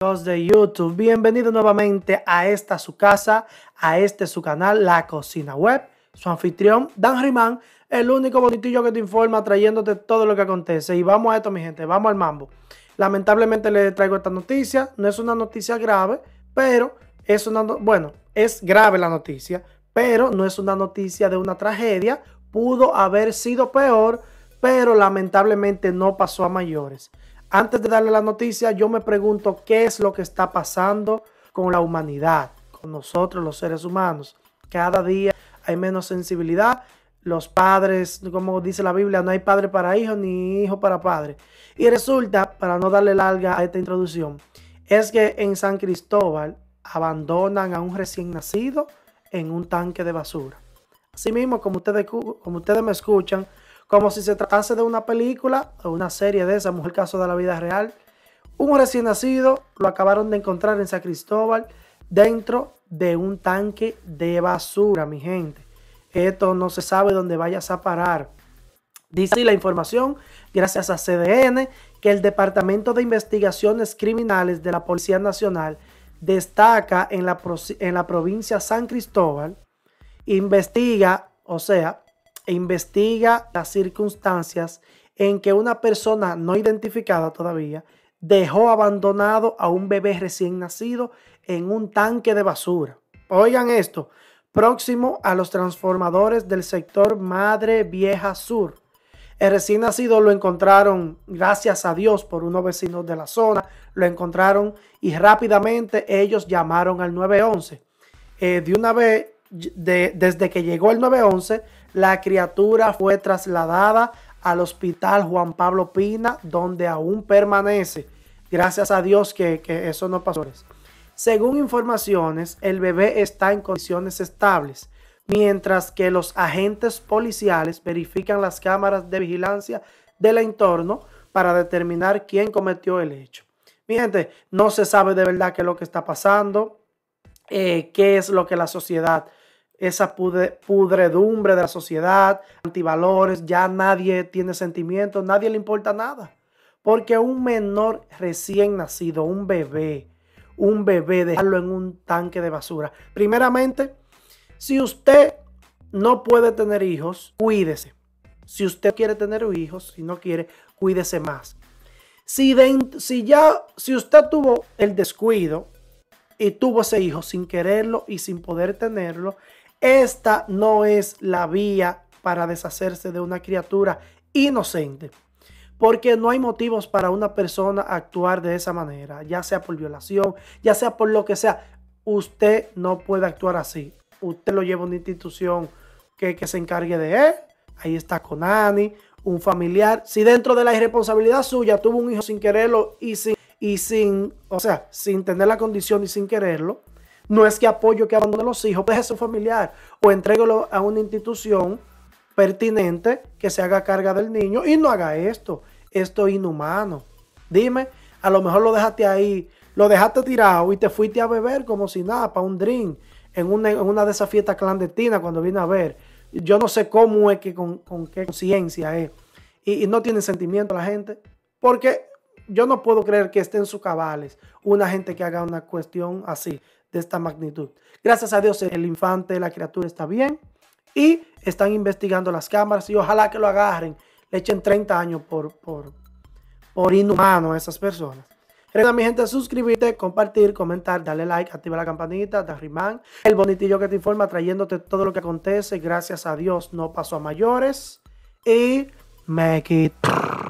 de YouTube, bienvenidos nuevamente a esta su casa, a este su canal, La Cocina Web. Su anfitrión, Dan Rimán, el único bonitillo que te informa trayéndote todo lo que acontece. Y vamos a esto, mi gente, vamos al mambo. Lamentablemente les traigo esta noticia, no es una noticia grave, pero es una, bueno, es grave la noticia, pero no es una noticia de una tragedia, pudo haber sido peor, pero lamentablemente no pasó a mayores. Antes de darle la noticia, yo me pregunto qué es lo que está pasando con la humanidad, con nosotros los seres humanos. Cada día hay menos sensibilidad. Los padres, como dice la Biblia, no hay padre para hijo ni hijo para padre. Y resulta, para no darle larga a esta introducción, es que en San Cristóbal abandonan a un recién nacido en un tanque de basura. Asimismo, como ustedes, como ustedes me escuchan, como si se tratase de una película o una serie de esa, mujer caso de la vida real. Un recién nacido lo acabaron de encontrar en San Cristóbal dentro de un tanque de basura, mi gente. Esto no se sabe dónde vayas a parar. Dice la información, gracias a CDN, que el Departamento de Investigaciones Criminales de la Policía Nacional destaca en la, en la provincia San Cristóbal, investiga, o sea, e investiga las circunstancias en que una persona no identificada todavía dejó abandonado a un bebé recién nacido en un tanque de basura. Oigan esto, próximo a los transformadores del sector Madre Vieja Sur. El recién nacido lo encontraron, gracias a Dios, por unos vecinos de la zona. Lo encontraron y rápidamente ellos llamaron al 911. Eh, de una vez desde que llegó el 911, la criatura fue trasladada al hospital Juan Pablo Pina, donde aún permanece. Gracias a Dios que, eso no pasó. Según informaciones, el bebé está en condiciones estables, mientras que los agentes policiales verifican las cámaras de vigilancia del entorno para determinar quién cometió el hecho. Mi gente, no se sabe de verdad qué es lo que está pasando, eh, qué es lo que la sociedad esa pudredumbre de la sociedad, antivalores, ya nadie tiene sentimientos, nadie le importa nada. Porque un menor recién nacido, un bebé, un bebé, dejarlo en un tanque de basura. Primeramente, si usted no puede tener hijos, cuídese. Si usted quiere tener hijos, si no quiere, cuídese más. Si, si ya, si usted tuvo el descuido y tuvo ese hijo sin quererlo y sin poder tenerlo, esta no es la vía para deshacerse de una criatura inocente, porque no hay motivos para una persona actuar de esa manera, ya sea por violación, ya sea por lo que sea. Usted no puede actuar así. Usted lo lleva a una institución que, se encargue de él. Ahí está Conani, un familiar. Si dentro de la irresponsabilidad suya tuvo un hijo sin quererlo y sin, y sin, o sea, sin tener la condición y sin quererlo, no es que apoyo que abandone a los hijos, deje su familiar o entréguelo a una institución pertinente que se haga carga del niño y no haga esto. Esto es inhumano. Dime, a lo mejor lo dejaste ahí, lo dejaste tirado y te fuiste a beber como si nada, para un drink, en una, de esas fiestas clandestinas cuando vine a ver. Yo no sé cómo es que con, qué conciencia es. Y, y no tiene sentimiento la gente. Porque yo no puedo creer que esté en sus cabales una gente que haga una cuestión así de esta magnitud. Gracias a Dios el infante, la criatura está bien y están investigando las cámaras y ojalá que lo agarren, le echen 30 años por, por, por inhumano a esas personas. Recuerda mi gente suscribirte, compartir, comentar, darle like, activa la campanita, rimán, el bonitillo que te informa trayéndote todo lo que acontece. Gracias a Dios no pasó a mayores y me quito.